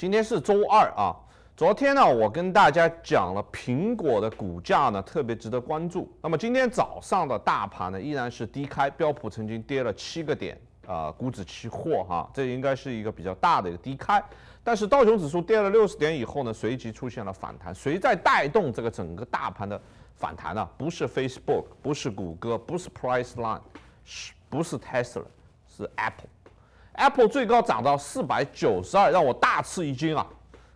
今天是周二啊，昨天呢，我跟大家讲了苹果的股价呢，特别值得关注。那么今天早上的大盘呢，依然是低开，标普曾经跌了七个点啊，股指期货哈，这应该是一个比较大的一个低开。但是道琼指数跌了六十点以后呢，随即出现了反弹。谁在带动这个整个大盘的反弹呢？不是 Facebook，不是谷歌，不是 Price Line，不是 Tesla，是 Apple。Apple 最高涨到四百九十二，让我大吃一惊啊！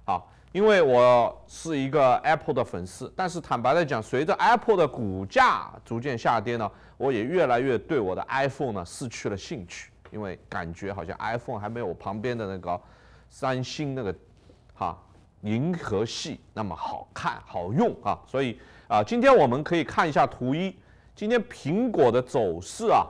好，因为我是一个 Apple 的粉丝，但是坦白的讲，随着 Apple 的股价逐渐下跌呢，我也越来越对我的 iPhone 呢失去了兴趣，因为感觉好像 iPhone 还没有我旁边的那个三星那个哈银河系那么好看好用啊！所以啊，今天我们可以看一下图一，今天苹果的走势啊。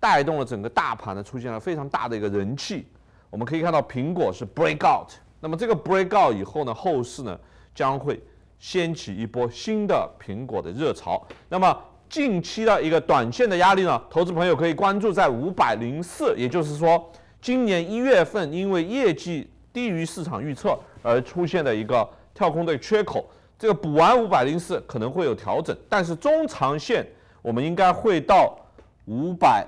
带动了整个大盘呢，出现了非常大的一个人气。我们可以看到苹果是 breakout，那么这个 breakout 以后呢，后市呢将会掀起一波新的苹果的热潮。那么近期的一个短线的压力呢，投资朋友可以关注在五百零四，也就是说今年一月份因为业绩低于市场预测而出现的一个跳空的缺口，这个补完五百零四可能会有调整，但是中长线我们应该会到五百。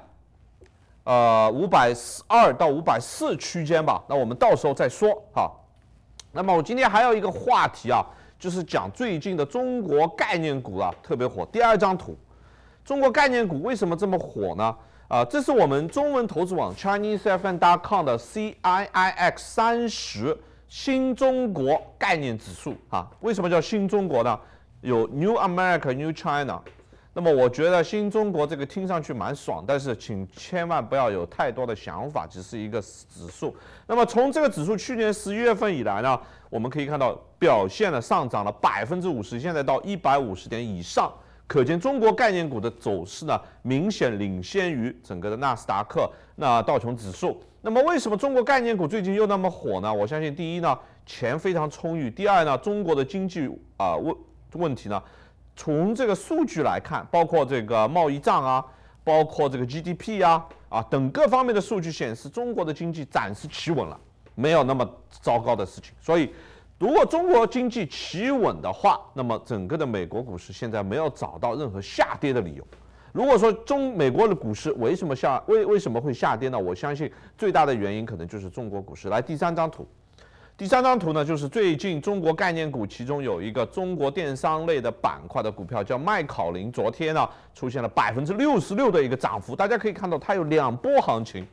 呃，五百二到五百四区间吧，那我们到时候再说哈。那么我今天还有一个话题啊，就是讲最近的中国概念股啊特别火。第二张图，中国概念股为什么这么火呢？啊，这是我们中文投资网 Chinesefn.com 的 CIIX 三十新中国概念指数啊。为什么叫新中国呢？有 New America New China。那么我觉得新中国这个听上去蛮爽，但是请千万不要有太多的想法，只是一个指数。那么从这个指数去年十一月份以来呢，我们可以看到表现了上涨了百分之五十，现在到一百五十点以上，可见中国概念股的走势呢明显领先于整个的纳斯达克那道琼指数。那么为什么中国概念股最近又那么火呢？我相信第一呢钱非常充裕，第二呢中国的经济啊问问题呢。从这个数据来看，包括这个贸易账啊，包括这个 GDP 啊，啊等各方面的数据显示，中国的经济暂时企稳了，没有那么糟糕的事情。所以，如果中国经济企稳的话，那么整个的美国股市现在没有找到任何下跌的理由。如果说中美国的股市为什么下为为什么会下跌呢？我相信最大的原因可能就是中国股市。来，第三张图。第三张图呢，就是最近中国概念股，其中有一个中国电商类的板块的股票，叫麦考林。昨天呢，出现了百分之六十六的一个涨幅。大家可以看到，它有两波行情，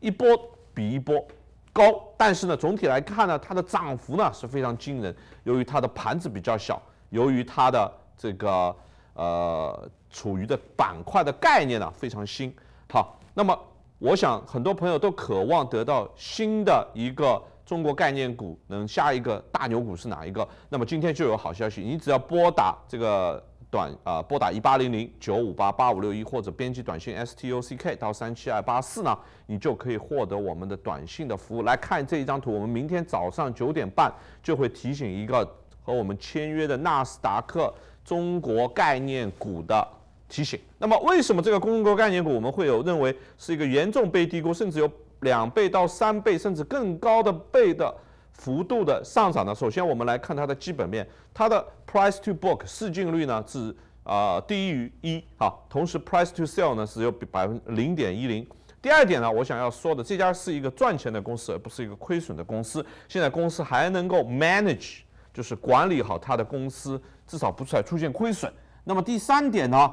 一波比一波高。但是呢，总体来看呢，它的涨幅呢是非常惊人。由于它的盘子比较小，由于它的这个呃处于的板块的概念呢非常新。好，那么我想很多朋友都渴望得到新的一个。中国概念股能下一个大牛股是哪一个？那么今天就有好消息，你只要拨打这个短啊，拨打一八零零九五八八五六一或者编辑短信 S T U C K 到三七二八四呢，你就可以获得我们的短信的服务。来看这一张图，我们明天早上九点半就会提醒一个和我们签约的纳斯达克中国概念股的提醒。那么为什么这个中国概念股我们会有认为是一个严重被低估，甚至有？两倍到三倍，甚至更高的倍的幅度的上涨呢？首先，我们来看它的基本面，它的 price to book（ 市净率）呢是啊低于一，啊，同时 price to sell（ 呢）是有百分零点一零。第二点呢，我想要说的，这家是一个赚钱的公司，而不是一个亏损的公司。现在公司还能够 manage（ 就是管理好）它的公司，至少不出来出现亏损。那么第三点呢，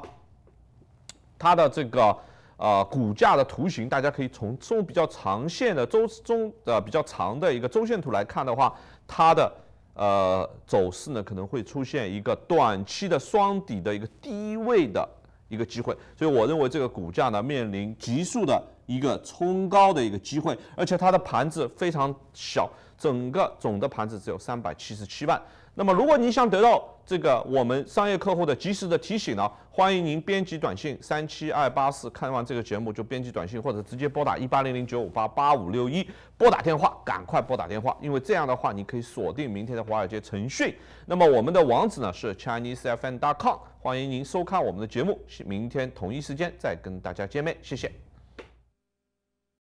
它的这个。啊，股价的图形，大家可以从中比较长线的周中呃比较长的一个周线图来看的话，它的呃走势呢可能会出现一个短期的双底的一个低位的一个机会，所以我认为这个股价呢面临急速的。一个冲高的一个机会，而且它的盘子非常小，整个总的盘子只有三百七十七万。那么，如果你想得到这个我们商业客户的及时的提醒呢？欢迎您编辑短信三七二八四，看完这个节目就编辑短信，或者直接拨打一八零零九五八八五六一，拨打电话，赶快拨打电话，因为这样的话你可以锁定明天的华尔街晨讯。那么，我们的网址呢是 c h i n e s e f n c o m 欢迎您收看我们的节目，明天同一时间再跟大家见面，谢谢。